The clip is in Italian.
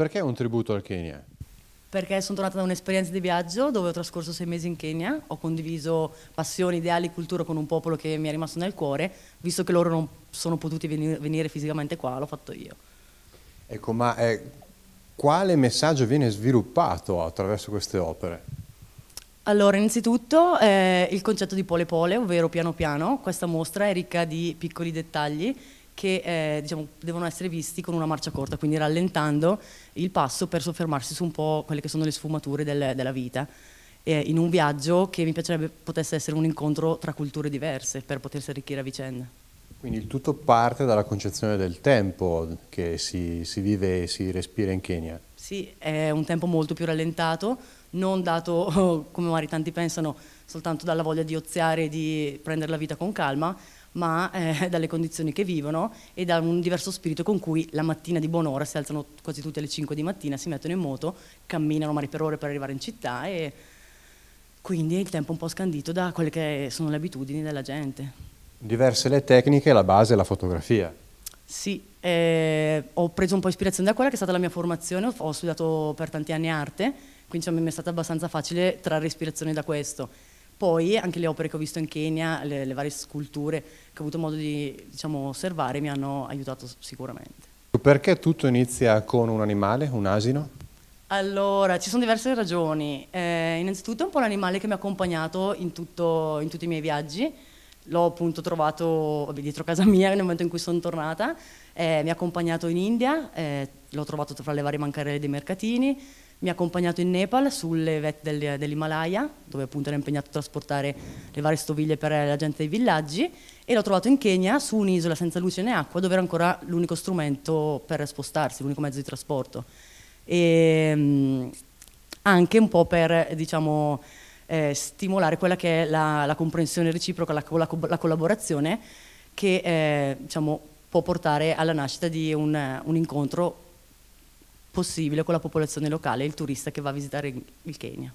Perché un tributo al Kenya? Perché sono tornata da un'esperienza di viaggio dove ho trascorso sei mesi in Kenya, ho condiviso passioni, ideali, cultura con un popolo che mi è rimasto nel cuore, visto che loro non sono potuti venire fisicamente qua, l'ho fatto io. Ecco, ma eh, quale messaggio viene sviluppato attraverso queste opere? Allora, innanzitutto eh, il concetto di pole pole, ovvero piano piano, questa mostra è ricca di piccoli dettagli che eh, diciamo, devono essere visti con una marcia corta, quindi rallentando il passo per soffermarsi su un po' quelle che sono le sfumature del, della vita, eh, in un viaggio che mi piacerebbe potesse essere un incontro tra culture diverse per potersi arricchire a vicenda. Quindi il tutto parte dalla concezione del tempo che si, si vive e si respira in Kenya. Sì, è un tempo molto più rallentato, non dato, come magari tanti pensano, soltanto dalla voglia di oziare e di prendere la vita con calma, ma eh, dalle condizioni che vivono e da un diverso spirito con cui la mattina di buon'ora si alzano quasi tutte alle 5 di mattina, si mettono in moto, camminano magari per ore per arrivare in città e quindi il tempo è un po' scandito da quelle che sono le abitudini della gente. Diverse le tecniche, la base è la fotografia. Sì, eh, ho preso un po' ispirazione da quella che è stata la mia formazione, ho studiato per tanti anni arte, quindi cioè, mi è stata abbastanza facile trarre ispirazione da questo poi anche le opere che ho visto in Kenya, le, le varie sculture che ho avuto modo di diciamo, osservare mi hanno aiutato sicuramente. Perché tutto inizia con un animale, un asino? Allora, ci sono diverse ragioni. Eh, innanzitutto è un po' l'animale che mi ha accompagnato in, tutto, in tutti i miei viaggi l'ho appunto trovato vabbè, dietro casa mia nel momento in cui sono tornata, eh, mi ha accompagnato in India, eh, l'ho trovato tra le varie bancarelle dei mercatini, mi ha accompagnato in Nepal sulle vette del, dell'Himalaya, dove appunto era impegnato a trasportare le varie stoviglie per la gente dei villaggi, e l'ho trovato in Kenya su un'isola senza luce né acqua, dove era ancora l'unico strumento per spostarsi, l'unico mezzo di trasporto. E, ehm, anche un po' per, diciamo, eh, stimolare quella che è la, la comprensione reciproca, la, la, la collaborazione che eh, diciamo, può portare alla nascita di un, un, incontro possibile con la popolazione locale, il turista che va a visitare il Kenya.